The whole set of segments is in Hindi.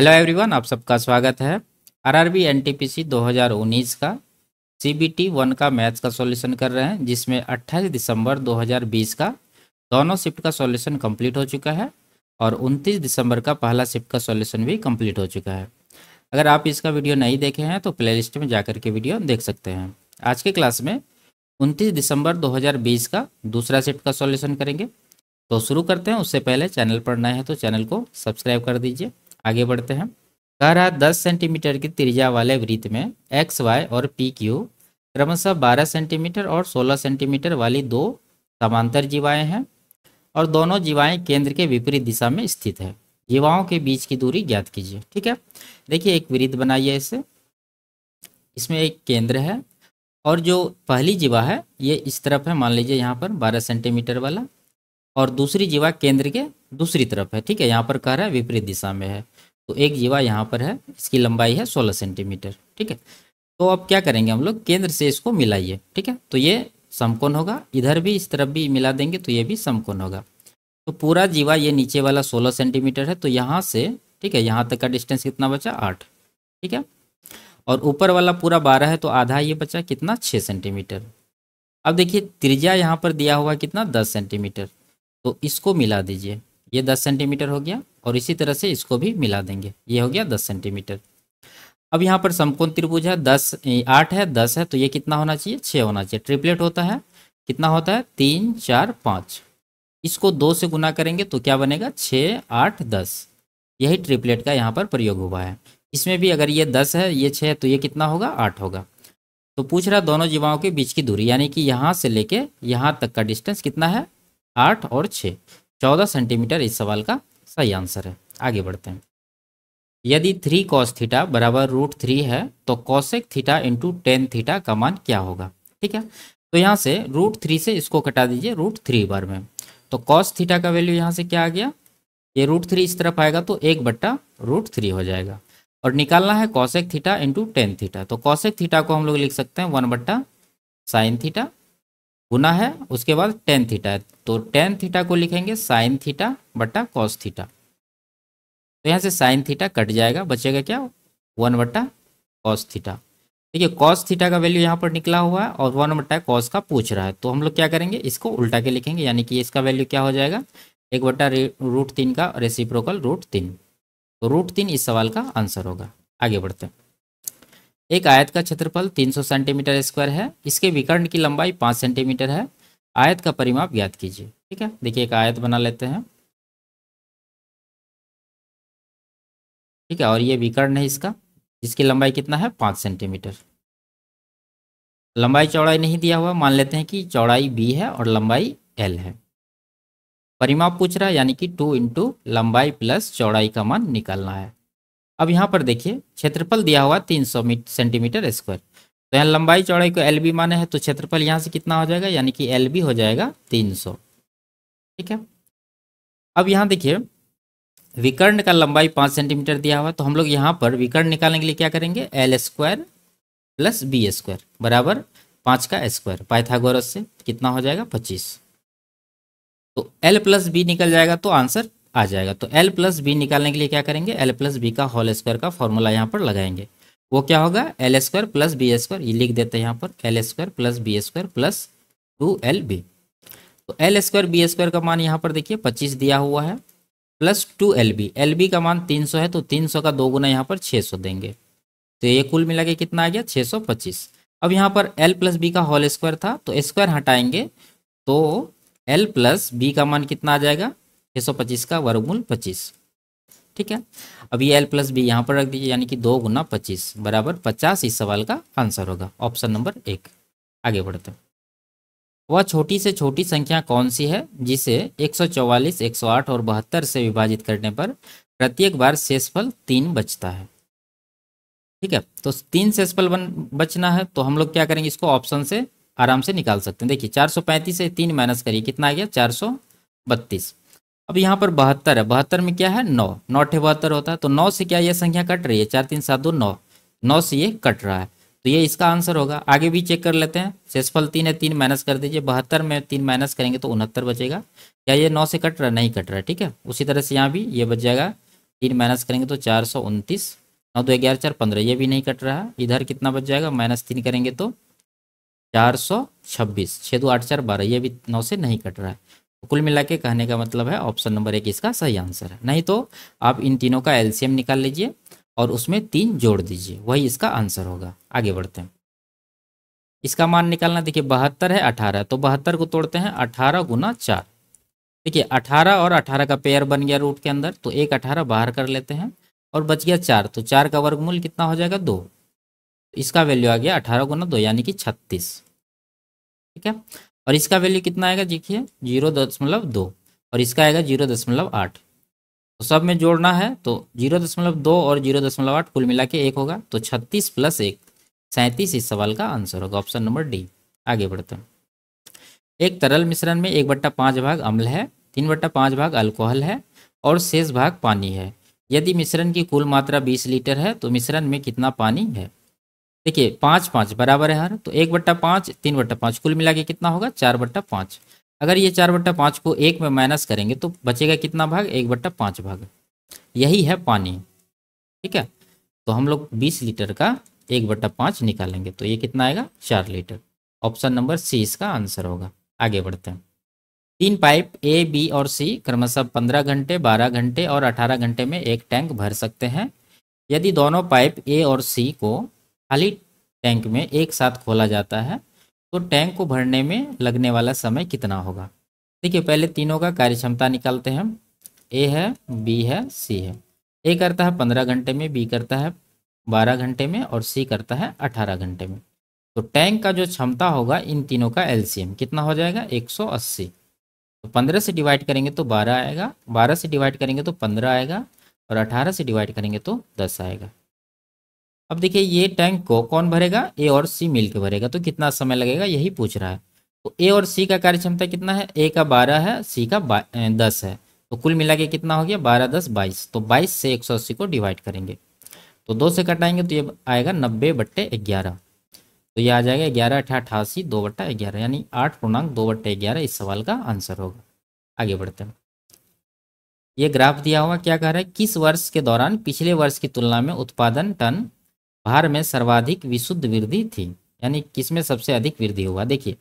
हेलो एवरीवन आप सबका स्वागत है आरआरबी एनटीपीसी 2019 का सीबीटी वन का मैथ्स का सॉल्यूशन कर रहे हैं जिसमें 28 दिसंबर 2020 का दोनों शिफ्ट का सॉल्यूशन कंप्लीट हो चुका है और 29 दिसंबर का पहला शिफ्ट का सॉल्यूशन भी कंप्लीट हो चुका है अगर आप इसका वीडियो नहीं देखे हैं तो प्ले में जाकर के वीडियो देख सकते हैं आज के क्लास में उनतीस दिसंबर दो का दूसरा शिफ्ट का सॉल्यूशन करेंगे तो शुरू करते हैं उससे पहले चैनल पर नए हैं तो चैनल को सब्सक्राइब कर दीजिए आगे बढ़ते हैं कह रहा दस सेंटीमीटर की त्रिज्या वाले वृत्त में एक्स वाई और पी क्यू क्रमशः बारह सेंटीमीटर और सोलह सेंटीमीटर वाली दो समांतर जीवाएं हैं और दोनों जीवाएं केंद्र के विपरीत दिशा में स्थित है जीवाओं के बीच की दूरी ज्ञात कीजिए ठीक है देखिए एक वृत्त बनाइए इसे इसमें एक केंद्र है और जो पहली जीवा है ये इस तरफ है मान लीजिए यहाँ पर बारह सेंटीमीटर वाला और दूसरी जीवा केंद्र के दूसरी तरफ है ठीक है यहाँ पर कह रहा है विपरीत दिशा में है तो एक जीवा यहाँ पर है इसकी लंबाई है सोलह सेंटीमीटर ठीक है तो अब क्या करेंगे हम लोग केंद्र से इसको मिलाइए ठीक है तो ये समकोण होगा इधर भी इस तरफ भी मिला देंगे तो ये भी समकोण होगा तो पूरा जीवा ये नीचे वाला सोलह सेंटीमीटर है तो यहाँ से ठीक है यहाँ तक का डिस्टेंस कितना बचा आठ ठीक है और ऊपर वाला पूरा बारह है तो आधा ये बचा कितना छः सेंटीमीटर अब देखिए त्रिज्या यहाँ पर दिया हुआ कितना दस सेंटीमीटर तो इसको मिला दीजिए ये दस सेंटीमीटर हो गया और इसी तरह से इसको भी मिला देंगे ये हो गया दस सेंटीमीटर अब यहाँ पर समकोण त्रिभुज है दस आठ है दस है तो ये कितना होना चाहिए छः होना चाहिए ट्रिपलेट होता है कितना होता है तीन चार पाँच इसको दो से गुना करेंगे तो क्या बनेगा छः आठ दस यही ट्रिपलेट का यहाँ पर प्रयोग हुआ है इसमें भी अगर ये दस है ये छः तो ये कितना होगा आठ होगा तो पूछ रहा दोनों जीवाओं के बीच की दूरी यानी कि यहाँ से लेके यहाँ तक का डिस्टेंस कितना है आठ और छः चौदह सेंटीमीटर इस सवाल का सही आंसर है आगे बढ़ते हैं यदि थ्री कॉस थीटा बराबर रूट थ्री है तो cosec theta into tan theta का मान क्या होगा ठीक है तो यहाँ से रूट थ्री से इसको कटा दीजिए रूट थ्री बार में तो कॉस थीटा का वैल्यू यहाँ से क्या आ गया ये रूट थ्री इस तरफ आएगा तो एक बट्टा रूट थ्री हो जाएगा और निकालना है cosec theta into tan theta तो कॉसेक थीटा को हम लोग लिख सकते हैं वन बट्टा साइन थीटा गुना है उसके बाद टेन थीटा है तो टेन थीटा को लिखेंगे साइन थीटा बट्टा कॉस थीटा तो यहाँ से साइन थीटा कट जाएगा बचेगा क्या वन बट्टा कॉस थीटा ठीक है कॉस थीटा का वैल्यू यहाँ पर निकला हुआ है और वन बट्टा कॉस का पूछ रहा है तो हम लोग क्या करेंगे इसको उल्टा के लिखेंगे यानी कि इसका वैल्यू क्या हो जाएगा एक बट्टा रूट तीन का रेसिप्रोकल रूट तीन तो रूट तीन इस सवाल का आंसर होगा आगे बढ़ते हैं एक आयत का क्षेत्रफल 300 सेंटीमीटर स्क्वायर है इसके विकर्ण की लंबाई 5 सेंटीमीटर है आयत का परिमाप ज्ञात कीजिए ठीक है देखिए एक आयत बना लेते हैं ठीक है और ये विकर्ण है इसका जिसकी लंबाई कितना है पाँच सेंटीमीटर लंबाई चौड़ाई नहीं दिया हुआ मान लेते हैं कि चौड़ाई बी है और लंबाई एल है परिमाप पूछ रहा है यानी कि टू इंटू लंबाई प्लस चौड़ाई का मान निकालना है अब यहाँ पर देखिए क्षेत्रफल दिया हुआ तीन सौ सेंटीमीटर स्क्वायर तो यहाँ लंबाई चौड़ाई को एल बी माने है तो क्षेत्रफल यहाँ से कितना हो जाएगा यानी कि एल बी हो जाएगा तीन सौ ठीक है अब यहाँ देखिए विकर्ण का लंबाई पाँच सेंटीमीटर दिया हुआ तो हम लोग यहाँ पर विकर्ण निकालने के लिए क्या करेंगे L square plus B square बराबर पाँच का स्क्वायर पाइथागोरस से कितना हो जाएगा पच्चीस तो एल प्लस बी निकल जाएगा तो आंसर आ जाएगा तो एल प्लस बी निकालने के लिए क्या करेंगे एल प्लस बी का होल स्क्वायर का फॉर्मूला यहाँ पर लगाएंगे वो क्या होगा L square plus B square ये लिख देते हैं यहाँ पर L square plus B square plus two L B तो एल स्क्वायर बी स्क्वायर का मान यहाँ पर देखिए पच्चीस दिया हुआ है plus two L B L B का मान तीन सौ है तो तीन सौ का दो गुना यहाँ पर छः सौ देंगे तो ये कुल मिला के कितना आ गया छः सौ पच्चीस अब यहाँ पर एल प्लस बी का होल स्क्वायर था तो स्क्वायर हटाएंगे तो एल प्लस बी का मान कितना आ जाएगा छः सौ पच्चीस का वर्गमूल पच्चीस ठीक है अब ये एल प्लस बी यहाँ पर रख दीजिए यानी कि दो गुना पच्चीस बराबर पचास इस सवाल का आंसर होगा ऑप्शन नंबर एक आगे बढ़ते वह छोटी से छोटी संख्या कौन सी है जिसे 144, 108 और बहत्तर से विभाजित करने पर प्रत्येक बार शेषफल तीन बचता है ठीक है तो तीन शेषफल बन बचना है तो हम लोग क्या करेंगे इसको ऑप्शन से आराम से निकाल सकते हैं देखिए 435 से तीन माइनस करिए कितना आ गया 432 अब यहाँ पर बहत्तर है बहत्तर में क्या है नौ नौ अठे बहत्तर होता है तो नौ से क्या यह संख्या कट रही है चार तीन सात दो नौ नौ से ये कट रहा है तो ये इसका आंसर होगा आगे भी चेक कर लेते हैं शेषफल तीन है तीन माइनस कर दीजिए बहत्तर में तीन माइनस करेंगे तो उनहत्तर बचेगा क्या ये नौ से कट रहा है नहीं कट रहा है ठीक है उसी तरह से यहाँ भी ये बच जाएगा तीन माइनस करेंगे तो चार सौ उनतीस नौ दो ग्यारह चार पंद्रह ये भी नहीं कट रहा है इधर कितना बच जाएगा माइनस तीन करेंगे तो चार सौ छब्बीस छः दो आठ चार बारह ये भी नौ से नहीं कट रहा है कुल मिला के कहने का मतलब है ऑप्शन नंबर एक इसका सही आंसर है नहीं तो आप इन तीनों का एलसीएम निकाल लीजिए और उसमें तीन जोड़ दीजिए वही इसका आंसर होगा आगे बढ़ते हैं इसका मान निकालना देखिए बहत्तर है अठारह तो बहत्तर को तोड़ते हैं अठारह गुना चार देखिए अठारह और अठारह का पेयर बन गया रूट के अंदर तो एक अठारह बाहर कर लेते हैं और बच गया चार तो चार का वर्गमूल कितना हो जाएगा दो इसका वैल्यू आ गया अठारह गुना दो यानी कि छत्तीस ठीक है और इसका वैल्यू कितना आएगा देखिए जीरो दशमलव दो और इसका आएगा जीरो दशमलव आठ तो सब में जोड़ना है तो जीरो दशमलव दो और जीरो दशमलव आठ कुल मिला के एक होगा तो छत्तीस प्लस एक सैंतीस इस सवाल का आंसर होगा ऑप्शन नंबर डी आगे बढ़ते हैं एक तरल मिश्रण में एक बट्टा पाँच भाग अम्ल है तीन बट्टा पाँच भाग अल्कोहल है और शेष भाग पानी है यदि मिश्रण की कुल मात्रा बीस लीटर है तो मिश्रण में कितना पानी है देखिए पाँच पाँच बराबर है हर तो एक बट्टा पाँच तीन बट्टा पाँच कुल मिला के कितना होगा चार बट्टा पाँच अगर ये चार बट्टा पाँच को एक में माइनस करेंगे तो बचेगा कितना भाग एक बट्टा पाँच भाग यही है पानी ठीक है तो हम लोग बीस लीटर का एक बट्टा पाँच निकालेंगे तो ये कितना आएगा चार लीटर ऑप्शन नंबर सी इसका आंसर होगा आगे बढ़ते हैं तीन पाइप ए बी और सी क्रमशः पंद्रह घंटे बारह घंटे और अठारह घंटे में एक टैंक भर सकते हैं यदि दोनों पाइप ए और सी को खाली टैंक में एक साथ खोला जाता है तो टैंक को भरने में लगने वाला समय कितना होगा देखिए पहले तीनों का कार्य क्षमता निकालते हैं ए है बी है सी है ए करता है पंद्रह घंटे में बी करता है बारह घंटे में और सी करता है अठारह घंटे में तो टैंक का जो क्षमता होगा इन तीनों का एलसीएम कितना हो जाएगा एक अस्सी तो पंद्रह से डिवाइड करेंगे तो बारह आएगा बारह से डिवाइड करेंगे तो पंद्रह आएगा और अठारह से डिवाइड करेंगे तो दस आएगा अब देखिए ये टैंक को कौन भरेगा ए और सी मिलकर भरेगा तो कितना समय लगेगा यही पूछ रहा है तो ए और सी का कार्य क्षमता कितना है ए का बारह है सी का दस है तो कुल मिला के कितना हो गया बारह दस बाईस तो बाईस से एक सौ अस्सी को डिवाइड करेंगे तो दो से कटाएंगे तो ये आएगा नब्बे बट्टे ग्यारह तो ये आ जाएगा ग्यारह अठा अठासी दो बट्टा ग्यारह यानी आठ पूर्णांक दो बट्टे ग्यारह इस सवाल का आंसर होगा आगे बढ़ते हैं ये ग्राफ दिया हुआ क्या कह रहा है किस वर्ष के दौरान पिछले वर्ष की तुलना में उत्पादन टन भार में सर्वाधिक विशुद्ध वृद्धि थी यानी किसमें सबसे अधिक वृद्धि हुआ देखिए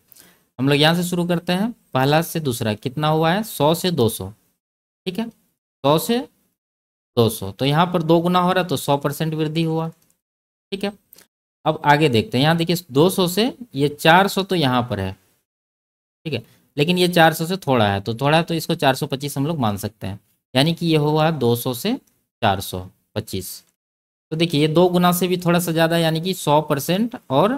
हम लोग यहाँ से शुरू करते हैं पहला से दूसरा कितना हुआ है सौ से दो सौ ठीक है सौ से दो सौ तो यहाँ पर दो गुना हो रहा है तो सौ परसेंट वृद्धि हुआ ठीक है अब आगे देखते हैं यहाँ देखिए दो सौ से ये चार सौ तो यहाँ पर है ठीक है लेकिन ये चार सौ से थोड़ा है तो थोड़ा है तो इसको चार सौ पच्चीस हम लोग मान सकते हैं यानी कि ये हुआ दो सौ से चार सौ पच्चीस तो देखिए ये दो गुना से भी थोड़ा सा ज़्यादा यानी कि सौ परसेंट और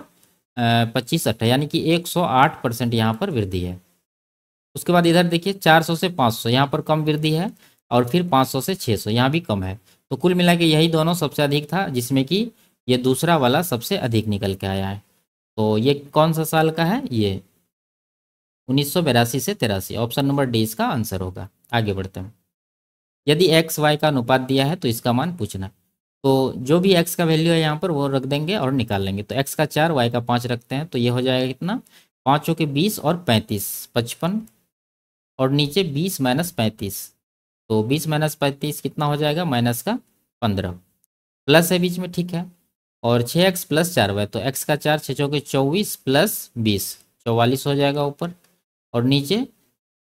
पच्चीस अट्ठा यानी कि एक सौ आठ परसेंट यहाँ पर वृद्धि है उसके बाद इधर देखिए चार सौ से पाँच सौ यहाँ पर कम वृद्धि है और फिर पाँच सौ से छः सौ यहाँ भी कम है तो कुल मिला के यही दोनों सबसे अधिक था जिसमें कि ये दूसरा वाला सबसे अधिक निकल के आया है तो ये कौन सा साल का है ये उन्नीस से तिरासी ऑप्शन नंबर डी इसका आंसर होगा आगे बढ़ते हैं यदि एक्स वाई का अनुपात दिया है तो इसका मान पूछना तो जो भी एक्स का वैल्यू है यहाँ पर वो रख देंगे और निकाल लेंगे तो एक्स का चार वाई का पाँच रखते हैं तो ये हो जाएगा कितना पाँचों के बीस और पैंतीस पचपन और नीचे बीस माइनस पैंतीस तो बीस माइनस पैंतीस कितना हो जाएगा माइनस का पंद्रह प्लस है बीच में ठीक है और छः एक्स प्लस चार वाई तो एक्स का चार छः चौके चौबीस प्लस बीस चौवालीस हो जाएगा ऊपर और नीचे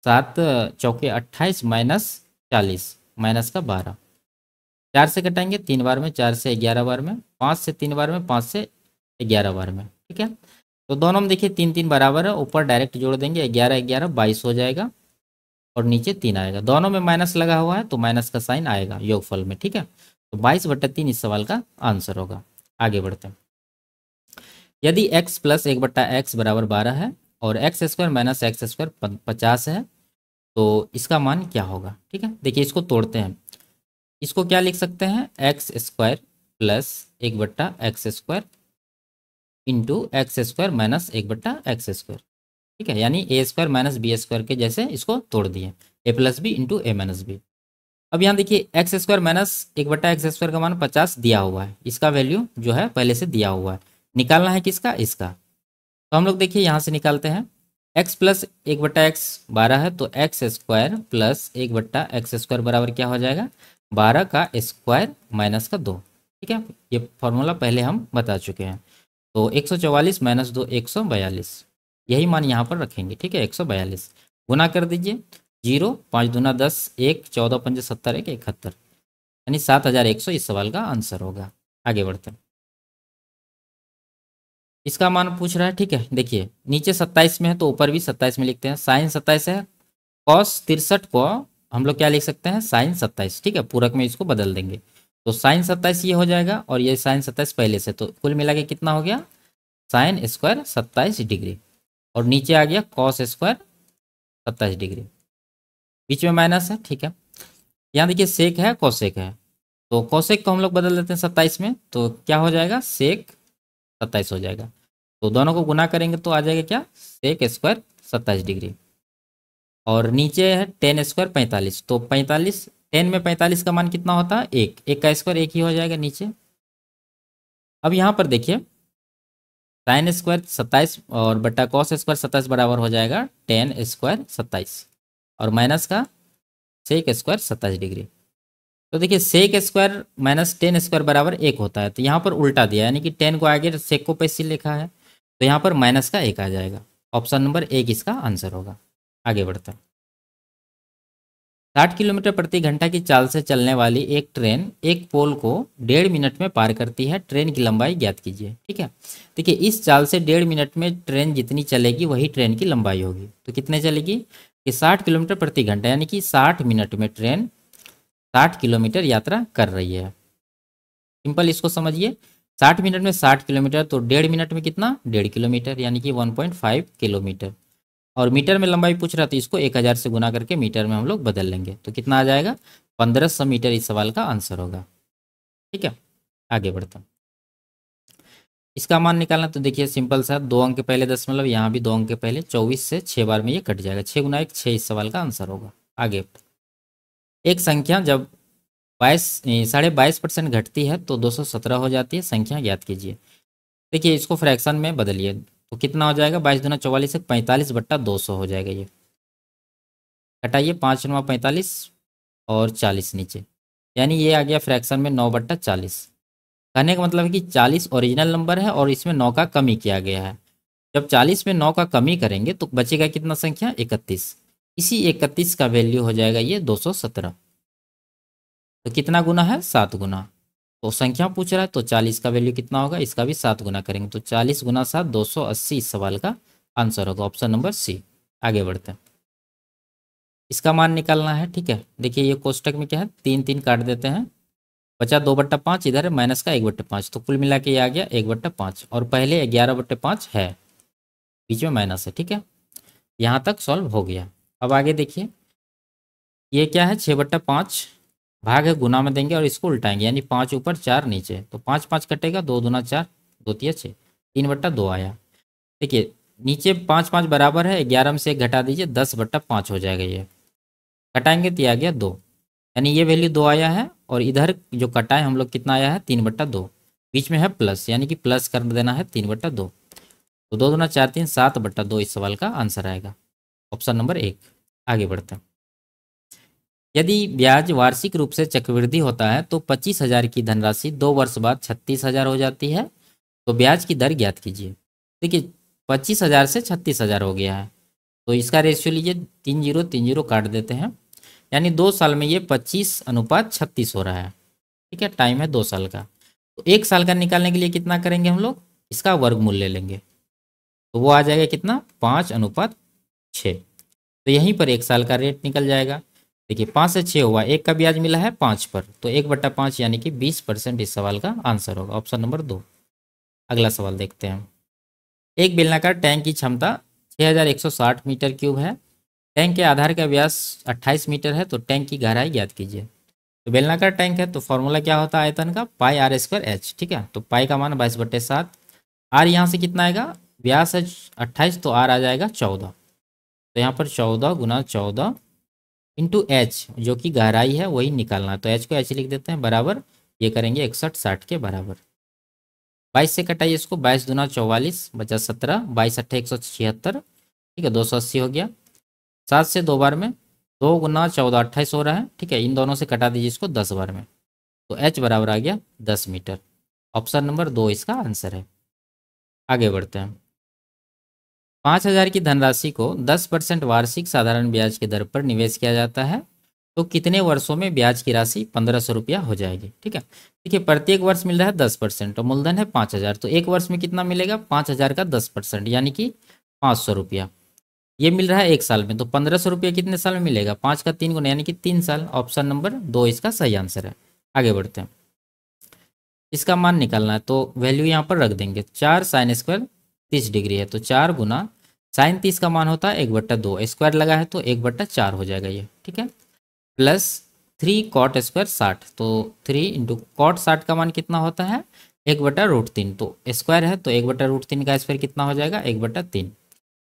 सात चौके अट्ठाईस माइनस चालीस माइनस का बारह चार से घटाएंगे तीन बार में चार से ग्यारह बार में पाँच से तीन बार में पाँच से ग्यारह बार में ठीक है तो दोनों में देखिए तीन तीन बराबर है ऊपर डायरेक्ट जोड़ देंगे ग्यारह ग्यारह बाईस हो जाएगा और नीचे तीन आएगा दोनों में माइनस लगा हुआ है तो माइनस का साइन आएगा योगफल में ठीक है तो बाईस बट्टा तीन इस सवाल का आंसर होगा आगे बढ़ते हैं यदि एक्स प्लस एक बट्टा एक्स बराबर बारह है और X square minus X square पचास है तो इसका मान क्या होगा ठीक है देखिए इसको तोड़ते हैं इसको क्या लिख सकते हैं एक्स स्क्वायर प्लस एक बट्टा X square into X square minus एक बट्टा एक्स स्क्वायर ठीक है यानी A square minus B square के जैसे इसको तोड़ दिए A plus B into A minus B अब यहाँ देखिए एक्स स्क्वायर माइनस एक बट्टा एक्स स्क्वायर का मान पचास दिया हुआ है इसका वैल्यू जो है पहले से दिया हुआ है निकालना है किसका इसका तो हम लोग देखिए यहाँ से निकालते हैं एक्स प्लस एक बट्टा एक्स बारह है तो एक्स स्क्वायर प्लस एक बट्टा एक्स स्क्वायर बराबर क्या हो जाएगा बारह का स्क्वायर माइनस का दो ठीक है ये फॉर्मूला पहले हम बता चुके हैं तो एक सौ चवालीस माइनस दो एक सौ बयालीस यही मान यहाँ पर रखेंगे ठीक है एक सौ बयालीस गुना कर दीजिए जीरो पाँच दूना दस एक चौदह पंजे सत्तर एक इकहत्तर यानी सात हज़ार एक सौ इस सवाल का आंसर होगा आगे बढ़ते हैं इसका मान पूछ रहा है ठीक है देखिए नीचे सत्ताईस में है तो ऊपर भी सत्ताईस में लिखते हैं साइन सत्ताईस है कॉस तिरसठ को हम लोग क्या लिख सकते हैं साइन सत्ताईस ठीक है पूरक में इसको बदल देंगे तो साइन सत्ताईस ये हो जाएगा और ये साइन सत्ताईस पहले से तो कुल मिला के कितना हो गया साइन स्क्वायर सत्ताईस डिग्री और नीचे आ गया कॉस स्क्वायर सत्ताईस डिग्री बीच में माइनस है ठीक है यहाँ देखिए सेक है कौशेक है तो कौशेक को हम लोग बदल देते हैं सत्ताईस में तो क्या हो जाएगा सेक सत्ताईस हो जाएगा तो दोनों को गुना करेंगे तो आ जाएगा क्या सेक स्क्वायर सत्ताईस डिग्री और नीचे है टेन स्क्वायर पैंतालीस तो पैंतालीस टेन में पैंतालीस का मान कितना होता है एक एक का स्क्वायर एक ही हो जाएगा नीचे अब यहाँ पर देखिए साइन स्क्वायर सत्ताईस और बट्टा कॉस स्क्वायर सत्ताईस बराबर हो जाएगा टेन स्क्वायर सत्ताईस और माइनस का सेक स्क्वायर सत्ताईस डिग्री तो देखिए sec square minus tan square बराबर एक होता है तो यहाँ पर उल्टा दिया यानी कि टेन को आगे सेक को पैसे लिखा है तो यहाँ पर माइनस का एक आ जाएगा ऑप्शन नंबर एक इसका आंसर होगा आगे बढ़ता हूँ साठ किलोमीटर प्रति घंटा की चाल से चलने वाली एक ट्रेन एक पोल को डेढ़ मिनट में पार करती है ट्रेन की लंबाई ज्ञात कीजिए ठीक है देखिए इस चाल से डेढ़ मिनट में ट्रेन जितनी चलेगी वही ट्रेन की लंबाई होगी तो कितने चलेगी कि साठ किलोमीटर प्रति घंटा यानी कि साठ मिनट में ट्रेन साठ किलोमीटर यात्रा कर रही है सिंपल इसको समझिए साठ मिनट में साठ किलोमीटर तो डेढ़ मिनट में कितना डेढ़ किलोमीटर यानी कि वन पॉइंट फाइव किलोमीटर और मीटर में लंबाई पूछ रहा था तो इसको एक हज़ार से गुना करके मीटर में हम लोग बदल लेंगे तो कितना आ जाएगा पंद्रह सौ मीटर इस सवाल का आंसर होगा ठीक है आगे बढ़ता हूँ इसका मान निकालना तो देखिए सिंपल सा दो अंक के पहले मतलब यहाँ भी दो अंक के पहले चौबीस से छः बार में ये कट जाएगा छः गुना एक छः इस सवाल का आंसर होगा आगे एक संख्या जब बाईस साढ़े बाईस परसेंट घटती है तो दो सौ सत्रह हो जाती है संख्या ज्ञात कीजिए देखिए इसको फ्रैक्शन में बदलिए तो कितना हो जाएगा बाईस दुना चौवालीस एक पैंतालीस बट्टा दो सौ हो जाएगा ये घटाइए पाँच नवा पैंतालीस और चालीस नीचे यानी ये आ गया फ्रैक्शन में नौ बट्टा चालीस कहने का मतलब है कि चालीस ओरिजिनल नंबर है और इसमें नौ का कमी किया गया है जब चालीस में नौ का कमी करेंगे तो बचेगा कितना संख्या इकतीस इसी इकतीस का वैल्यू हो जाएगा ये दो सौ सत्रह तो कितना गुना है सात गुना तो संख्या पूछ रहा है तो चालीस का वैल्यू कितना होगा इसका भी सात गुना करेंगे तो चालीस गुना सात दो सौ अस्सी इस सवाल का आंसर होगा ऑप्शन नंबर सी आगे बढ़ते हैं इसका मान निकालना है ठीक है देखिए ये कोष्टक में क्या है तीन तीन काट देते हैं बचा दो बट्टा पाँच इधर है माइनस का एक बट्टे पाँच तो कुल मिला के ये आ गया एक बट्टा पाँच और पहले ग्यारह बट्टे पाँच है बीच में माइनस है ठीक है यहाँ तक सॉल्व हो गया अब आगे देखिए ये क्या है छः बट्टा पाँच भाग है गुना में देंगे और इसको उल्टाएंगे यानी पाँच ऊपर चार नीचे तो पाँच पाँच कटेगा दो दुना चार दो तीन छः तीन बट्टा दो आया देखिए नीचे पाँच पाँच बराबर है ग्यारह में से एक घटा दीजिए दस बट्टा पाँच हो जाएगा ये कटाएंगे तो आ गया दो यानी ये वैल्यू दो आया है और इधर जो कटाए हम लोग कितना आया है तीन बट्टा दो बीच में है प्लस यानी कि प्लस कर देना है तीन बट्टा दो तो दो दुना चार तीन सात बट्टा दो इस सवाल का आंसर आएगा ऑप्शन नंबर एक आगे बढ़ते हैं यदि ब्याज वार्षिक रूप से चक्रवृद्धि होता है तो पच्चीस हजार की धनराशि दो वर्ष बाद छत्तीस हजार हो जाती है तो ब्याज की दर ज्ञात कीजिए देखिए पच्चीस हजार से छत्तीस हजार हो गया है तो इसका रेशियो लीजिए तीन जीरो तीन जीरो काट देते हैं यानी दो साल में ये पच्चीस अनुपात छत्तीस हो रहा है ठीक है टाइम है दो साल का तो एक साल का निकालने के लिए कितना करेंगे हम लोग इसका वर्ग ले लेंगे तो वो आ जाएगा कितना पाँच अनुपात छः तो यहीं पर एक साल का रेट निकल जाएगा देखिए पाँच से छः हुआ एक का ब्याज मिला है पाँच पर तो एक बट्टा पाँच यानी कि बीस परसेंट इस सवाल का आंसर होगा ऑप्शन नंबर दो अगला सवाल देखते हैं एक बेलनाकार टैंक की क्षमता 6160 मीटर क्यूब है टैंक के आधार का व्यास 28 मीटर है तो टैंक की गहराई याद कीजिए तो बेलनाकार टैंक है तो फॉर्मूला क्या होता है आयतन का पाई आर स्क्वायर एच ठीक है तो पाई का मान बाईस बट्टे सात आर यहाँ से कितना आएगा व्यास है अट्ठाईस तो आर आ जाएगा चौदह तो यहाँ पर चौदह गुना चौदह इंटू एच जो कि गहराई है वही निकालना तो एच को एच लिख देते हैं बराबर ये करेंगे इकसठ साठ के बराबर बाईस से कटाइए इसको बाईस दूना चौवालीस बचा सत्रह बाईस अट्ठे एक सौ छिहत्तर ठीक है दो सौ अस्सी हो गया सात से दो बार में दो गुना चौदह अट्ठाईस हो रहा है ठीक है इन दोनों से कटा दीजिए इसको दस बार में तो एच बराबर आ गया दस मीटर ऑप्शन नंबर दो इसका आंसर है आगे बढ़ते हैं पाँच हजार की धनराशि को दस परसेंट वार्षिक साधारण ब्याज के दर पर निवेश किया जाता है तो कितने वर्षों में ब्याज की राशि पंद्रह सौ रुपया हो जाएगी ठीक है देखिए प्रत्येक वर्ष मिल रहा है दस परसेंट और तो मूलधन है पाँच हजार तो एक वर्ष में कितना मिलेगा पाँच हजार का दस परसेंट यानी कि पाँच सौ रुपया ये मिल रहा है एक साल में तो पंद्रह सौ रुपया कितने साल में मिलेगा पाँच का तीन गुना यानी कि तीन साल ऑप्शन नंबर दो इसका सही आंसर है आगे बढ़ते हैं इसका मान निकालना है तो वैल्यू यहाँ पर रख देंगे चार साइन स्क्वायर तीस डिग्री है तो चार गुना साइन तीस का मान होता है एक बट्टा दो स्क्वायर लगा है तो एक बट्टा चार हो जाएगा ये ठीक है प्लस थ्री कॉट स्क्वायर साठ तो थ्री इंटू कॉट साठ का मान कितना होता है एक बटा रूट तीन तो स्क्वायर है तो एक बटा रूट तीन का स्क्वायर कितना हो जाएगा एक बटा तीन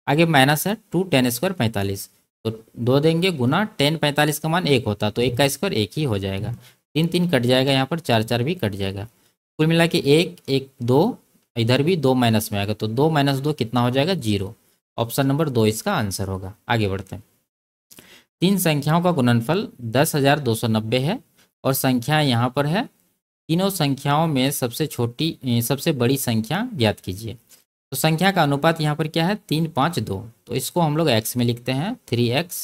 आगे माइनस है टू टेन स्क्वायर पैंतालीस तो दो देंगे गुना टेन पैंतालीस का मान एक होता तो एक का स्क्वायर एक ही हो जाएगा तीन तीन कट जाएगा यहाँ पर चार चार भी कट जाएगा कुल मिला के एक एक दो इधर भी दो माइनस में आएगा तो दो माइनस दो कितना हो जाएगा जीरो ऑप्शन नंबर दो इसका आंसर होगा आगे बढ़ते हैं तीन संख्याओं का गुणनफल दस हजार दो सौ नब्बे है और संख्या यहाँ पर है तीनों संख्याओं में सबसे छोटी सबसे बड़ी संख्या ज्ञात कीजिए तो संख्या का अनुपात यहाँ पर क्या है तीन पाँच दो तो इसको हम लोग एक्स में लिखते हैं थ्री एक्स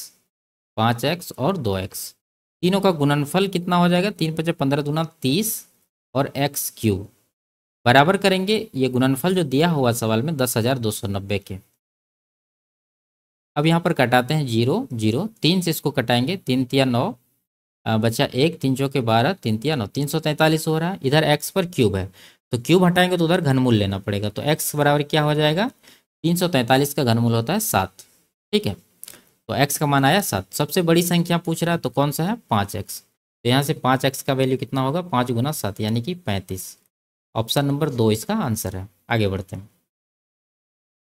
पाँच एक्स और दो एक्स तीनों का गुणनफल कितना हो जाएगा तीन पचास पंद्रह दूना तीस और एक्स क्यू बराबर करेंगे ये गुणनफल जो दिया हुआ सवाल में दस हज़ार दो सौ नब्बे के अब यहाँ पर कटाते हैं जीरो जीरो तीन से इसको कटाएंगे तीन तिया नौ बच्चा एक तीन चौके बारह तीन तिया नौ तीन सौ तैंतालीस हो रहा है इधर एक्स पर क्यूब है तो क्यूब हटाएंगे तो उधर घनमूल लेना पड़ेगा तो एक्स बराबर क्या हो जाएगा तीन सौ तैंतालीस का घनमूल होता है सात ठीक है तो एक्स का मान आया सात सबसे बड़ी संख्या पूछ रहा है तो कौन सा है पाँच एक्स तो यहाँ से पाँच एक्स का वैल्यू कितना होगा पाँच गुना सात यानी कि पैंतीस ऑप्शन नंबर दो इसका आंसर है आगे बढ़ते हैं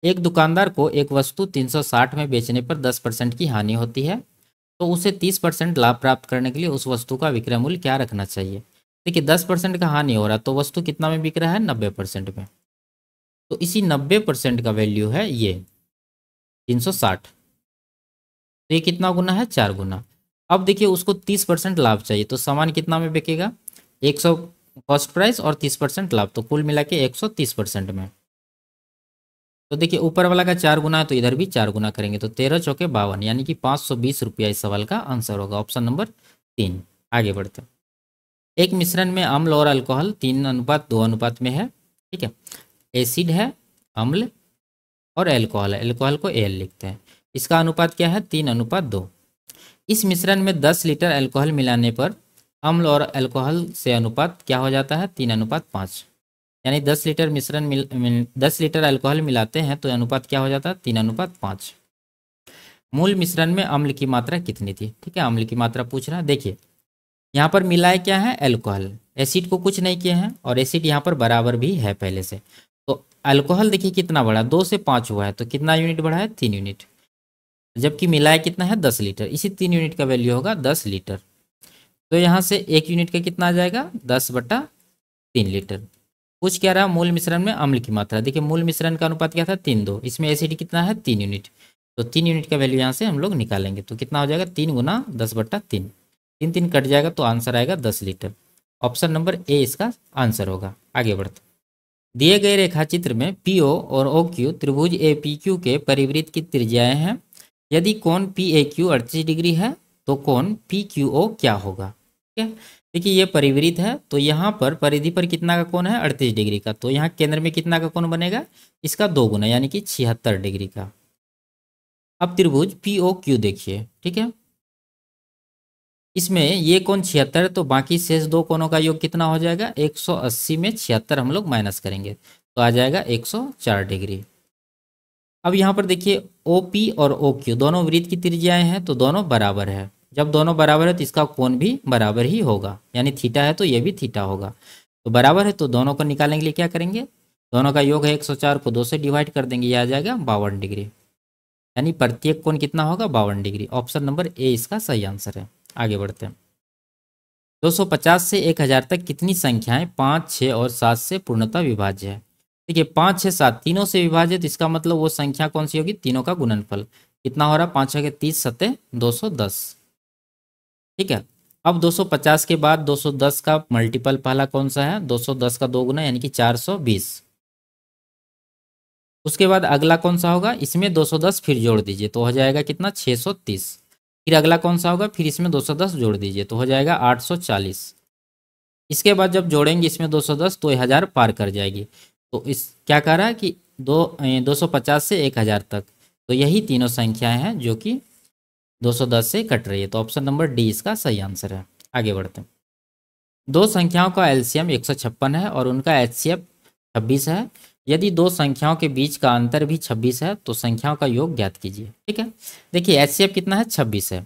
एक दुकानदार को एक वस्तु 360 में बेचने पर 10 परसेंट की हानि होती है तो उसे 30 परसेंट लाभ प्राप्त करने के लिए उस वस्तु का विक्रय मूल्य क्या रखना चाहिए देखिए 10 परसेंट का हानि हो रहा है तो वस्तु कितना में बिक रहा है 90 परसेंट में तो इसी 90 परसेंट का वैल्यू है ये 360 तो ये कितना गुना है चार गुना अब देखिए उसको तीस परसेंट लाभ चाहिए तो सामान कितना में बिकेगा एक कॉस्ट प्राइस और तीस परसेंट लाभ तो कुल मिला के परसेंट में तो देखिए ऊपर वाला का चार गुना है तो इधर भी चार गुना करेंगे तो तेरह चौके बावन यानी कि पाँच सौ बीस रुपया इस सवाल का आंसर होगा ऑप्शन नंबर तीन आगे बढ़ते हैं एक मिश्रण में अम्ल और अल्कोहल तीन अनुपात दो अनुपात में है ठीक है एसिड है अम्ल और एल्कोहल है एल्कोहल को एल लिखते हैं इसका अनुपात क्या है तीन अनुपात दो इस मिश्रण में दस लीटर एल्कोहल मिलाने पर अम्ल और एल्कोहल से अनुपात क्या हो जाता है तीन अनुपात पाँच यानी दस लीटर मिश्रण मिल, दस लीटर अल्कोहल मिलाते हैं तो अनुपात क्या हो जाता है तीन अनुपात पाँच मूल मिश्रण में अम्ल की मात्रा कितनी थी ठीक है अम्ल की मात्रा पूछ रहा है देखिए यहाँ पर मिलाए क्या है एल्कोहल एसिड को कुछ नहीं किए हैं और एसिड यहाँ पर बराबर भी है पहले से तो अल्कोहल देखिए कितना बढ़ा दो से पाँच हुआ है तो कितना यूनिट बढ़ा है तीन यूनिट जबकि मिलाया कितना है दस लीटर इसी तीन यूनिट का वैल्यू होगा दस लीटर तो यहाँ से एक यूनिट का कितना आ जाएगा दस बटा तीन लीटर पूछ क्या रहा मूल मिश्रण में अम्ल की मात्रा देखिए मूल मिश्रण का अनुपात क्या था तीन दो इसमें एसिडी कितना है तीन यूनिट तो तीन यूनिट का वैल्यू यहाँ से हम लोग निकालेंगे तो कितना हो जाएगा तीन गुना दस बट्टा तीन तीन तीन कट जाएगा तो आंसर आएगा दस लीटर ऑप्शन नंबर ए इसका आंसर होगा आगे बढ़ते दिए गए रेखाचित्र में पी ओ और ओ क्यू त्रिभुज ए पी क्यू के परिवृत्त की त्रिज्याएं हैं यदि कौन पी ए क्यू अड़तीस डिग्री है तो कौन पी क्यू ओ क्या होगा ठीक है देखिए ये परिवृत है तो यहाँ पर परिधि पर कितना का कोण है अड़तीस डिग्री का तो यहाँ केंद्र में कितना का कोण बनेगा इसका दो गुना यानी कि छिहत्तर डिग्री का अब त्रिभुज पी ओ क्यू देखिए ठीक है इसमें ये कोण छिहत्तर तो बाकी शेष दो कोणों का योग कितना हो जाएगा 180 में छिहत्तर हम लोग माइनस करेंगे तो आ जाएगा 104 डिग्री अब यहाँ पर देखिए ओ पी और ओ क्यू दोनों वृत्त की त्रिज्याएं हैं तो दोनों बराबर है जब दोनों बराबर है तो इसका कोण भी बराबर ही होगा यानी थीटा है तो ये भी थीटा होगा तो बराबर है तो दोनों को निकालने के लिए क्या करेंगे दोनों का योग है एक सौ चार को दो से डिवाइड कर देंगे यह आ जाएगा बावन डिग्री यानी प्रत्येक कोण कितना होगा बावन डिग्री ऑप्शन नंबर ए इसका सही आंसर है आगे बढ़ते हैं 250 से 1000 तक कितनी संख्याएं पाँच छः और सात से पूर्णतः विभाज्य है देखिए पाँच छः सात तीनों से तो इसका मतलब वो संख्या कौन सी होगी तीनों का गुणनफल कितना हो रहा है पाँच छः के तीस सतह दो सौ दस ठीक है अब 250 के बाद 210 का मल्टीपल पहला कौन सा है 210 का दो गुना यानी कि 420 उसके बाद अगला कौन सा होगा इसमें 210 फिर जोड़ दीजिए तो हो जाएगा कितना 630 फिर अगला कौन सा होगा फिर इसमें 210 जोड़ दीजिए तो हो जाएगा 840 इसके बाद जब जोड़ेंगे इसमें 210 तो हज़ार पार कर जाएगी तो इस क्या कह रहा है कि दो दो से एक हज़ार तक तो यही तीनों संख्याएं हैं जो कि 210 से कट रही है तो ऑप्शन नंबर डी इसका सही आंसर है आगे बढ़ते हैं दो संख्याओं का एलसीएम एक है और उनका एच सी छब्बीस है यदि दो संख्याओं के बीच का अंतर भी 26 है तो संख्याओं का योग ज्ञात कीजिए ठीक है देखिए एच कितना है 26 है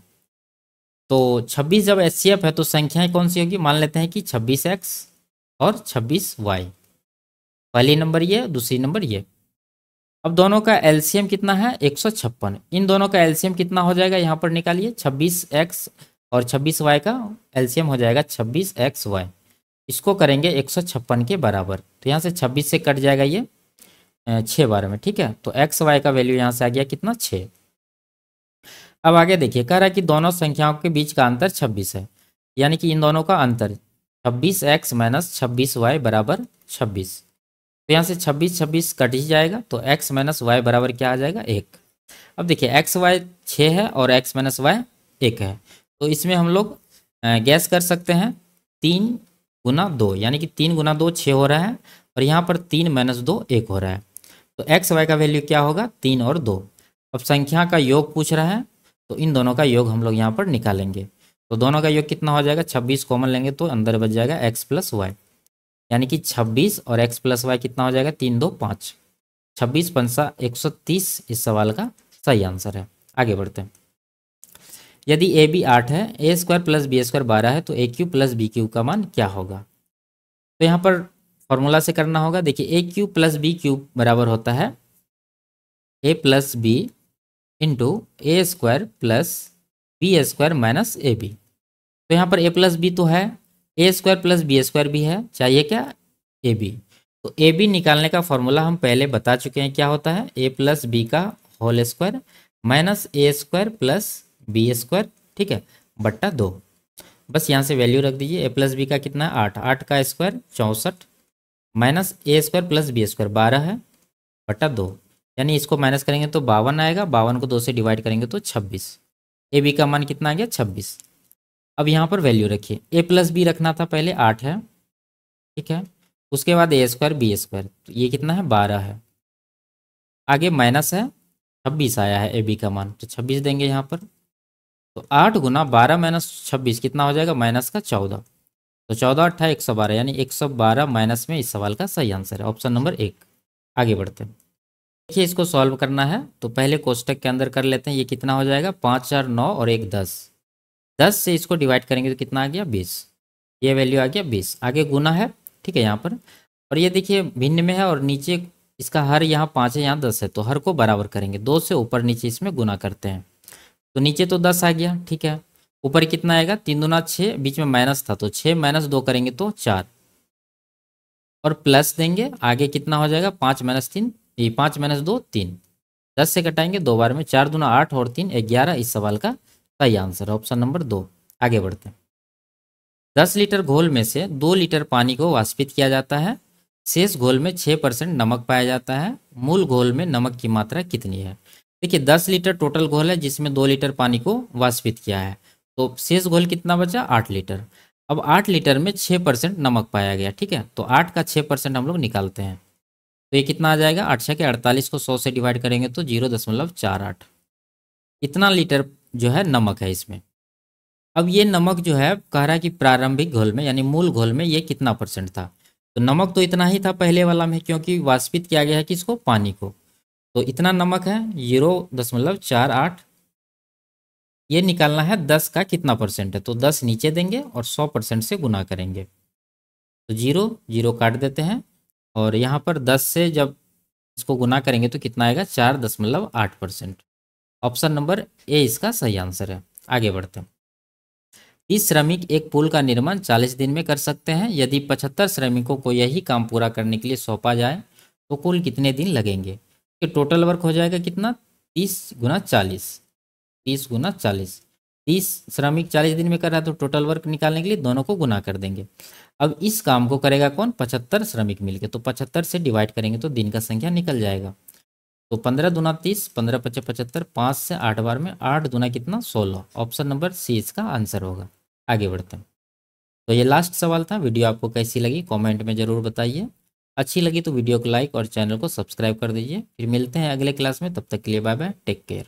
तो 26 जब एच है तो संख्याएं कौन सी होगी मान लेते हैं कि 26x और 26y पहली नंबर ये दूसरी नंबर ये अब दोनों का एलसीएम कितना है एक इन दोनों का एलसीएम कितना हो जाएगा यहाँ पर निकालिए छब्बीस एक्स और छब्बीस वाई का एलसीएम हो जाएगा छब्बीस एक्स वाई इसको करेंगे एक के बराबर तो यहाँ से छब्बीस से कट जाएगा ये छः बारह में ठीक है तो एक्स वाई का वैल्यू यहाँ से आ गया कितना छः अब आगे देखिए कह रहा है कि दोनों संख्याओं के बीच का अंतर छब्बीस है यानी कि इन दोनों का अंतर छब्बीस एक्स माइनस छब्बीस वाई बराबर छब्बीस तो यहाँ से छब्बीस छब्बीस कट ही जाएगा तो एक्स माइनस वाई बराबर क्या आ जाएगा एक अब देखिए एक्स वाई छः है और एक्स माइनस वाई एक है तो इसमें हम लोग गैस कर सकते हैं तीन गुना दो यानी कि तीन गुना दो छः हो रहा है और यहाँ पर तीन माइनस दो एक हो रहा है तो एक्स वाई का वैल्यू क्या होगा तीन और दो अब संख्या का योग पूछ रहा है तो इन दोनों का योग हम लोग यहाँ पर निकालेंगे तो दोनों का योग कितना हो जाएगा छब्बीस कॉमन लेंगे तो अंदर बच जाएगा एक्स प्लस वाई यानी कि 26 और x प्लस वाई कितना हो जाएगा तीन दो पाँच छब्बीस पंसा एक सौ तीस इस सवाल का सही आंसर है आगे बढ़ते हैं यदि ए बी आठ है A square plus B square बारह है तो A cube plus B cube का मान क्या होगा तो यहाँ पर फॉर्मूला से करना होगा देखिए A cube plus B cube बराबर होता है A plus B into A square plus B square minus A B तो यहाँ पर ए प्लस बी तो है A square plus B square भी है चाहिए क्या ए बी तो ए बी निकालने का फॉर्मूला हम पहले बता चुके हैं क्या होता है ए प्लस बी का whole square minus A square plus B square ठीक है बट्टा दो बस यहाँ से वैल्यू रख दीजिए ए प्लस बी का कितना है आठ आठ का स्क्वायर चौंसठ minus A square plus B square बारह है बट्टा दो यानी इसको माइनस करेंगे तो बावन आएगा बावन को दो से डिवाइड करेंगे तो छब्बीस ए बी का मान कितना आ गया छब्बीस अब यहाँ पर वैल्यू रखिए ए प्लस बी रखना था पहले आठ है ठीक है उसके बाद ए स्क्वायर बी स्क्वायर तो ये कितना है बारह है आगे माइनस है छब्बीस आया है ए बी का मान तो छब्बीस देंगे यहाँ पर तो आठ गुना बारह माइनस छब्बीस कितना हो जाएगा माइनस का चौदह तो चौदह अट्ठा एक सौ बारह यानी एक सौ बारह माइनस में इस सवाल का सही आंसर है ऑप्शन नंबर एक आगे बढ़ते हैं देखिए इसको सॉल्व करना है तो पहले कोष्टक के अंदर कर लेते हैं ये कितना हो जाएगा पाँच चार नौ और एक दस दस से इसको डिवाइड करेंगे तो कितना आ गया बीस ये वैल्यू आ गया बीस आगे गुना है ठीक है यहाँ पर और ये देखिए भिन्न में है और नीचे इसका हर यहाँ पाँच है यहाँ दस है तो हर को बराबर करेंगे दो से ऊपर नीचे इसमें गुना करते हैं तो नीचे तो दस आ गया ठीक है ऊपर कितना आएगा तीन दुना छः बीच में माइनस था तो छः माइनस दो करेंगे तो चार और प्लस देंगे आगे कितना हो जाएगा पाँच माइनस तीन ये पाँच माइनस दो तीन दस से कटाएंगे दो बार में चार दुना आठ और तीन ग्यारह इस सवाल का सही आंसर है ऑप्शन नंबर दो आगे बढ़ते हैं दस लीटर घोल में से दो लीटर पानी को वाष्पित किया जाता है शेष घोल में छः परसेंट नमक पाया जाता है मूल घोल में नमक की मात्रा कितनी है देखिए दस लीटर टोटल घोल है जिसमें दो लीटर पानी को वाष्पित किया है तो शेष घोल कितना बचा आठ लीटर अब आठ लीटर में छः परसेंट नमक पाया गया ठीक है तो आठ का छः परसेंट हम लोग निकालते हैं तो ये कितना आ जाएगा आठ छः के अड़तालीस को सौ से डिवाइड करेंगे तो जीरो दशमलव चार आठ इतना लीटर जो है नमक है इसमें अब ये नमक जो है कह रहा है कि प्रारंभिक घोल में यानी मूल घोल में ये कितना परसेंट था तो नमक तो इतना ही था पहले वाला में क्योंकि वाष्पित किया गया है किसको पानी को तो इतना नमक है जीरो दशमलव चार आठ ये निकालना है दस का कितना परसेंट है तो दस नीचे देंगे और सौ परसेंट से गुना करेंगे तो जीरो जीरो काट देते हैं और यहाँ पर दस से जब इसको गुना करेंगे तो कितना आएगा चार दशमलव आठ परसेंट ऑप्शन नंबर ए इसका सही आंसर है आगे बढ़ते हैं इस श्रमिक एक पुल का निर्माण चालीस दिन में कर सकते हैं यदि पचहत्तर श्रमिकों को यही काम पूरा करने के लिए सौंपा जाए तो कुल कितने दिन लगेंगे कि टोटल वर्क हो जाएगा कितना तीस गुना चालीस तीस गुना चालीस तीस श्रमिक चालीस दिन में कर रहा है तो टोटल वर्क निकालने के लिए दोनों को गुना कर देंगे अब इस काम को करेगा कौन पचहत्तर श्रमिक मिलकर तो पचहत्तर से डिवाइड करेंगे तो दिन का संख्या निकल जाएगा तो पंद्रह दुना तीस पंद्रह पच्चीस पचहत्तर पाँच से आठ बार में आठ दुना कितना सोलह ऑप्शन नंबर सी इसका आंसर होगा आगे बढ़ते हैं तो ये लास्ट सवाल था वीडियो आपको कैसी लगी कमेंट में ज़रूर बताइए अच्छी लगी तो वीडियो को लाइक और चैनल को सब्सक्राइब कर दीजिए फिर मिलते हैं अगले क्लास में तब तक के लिए बाय बाय टेक केयर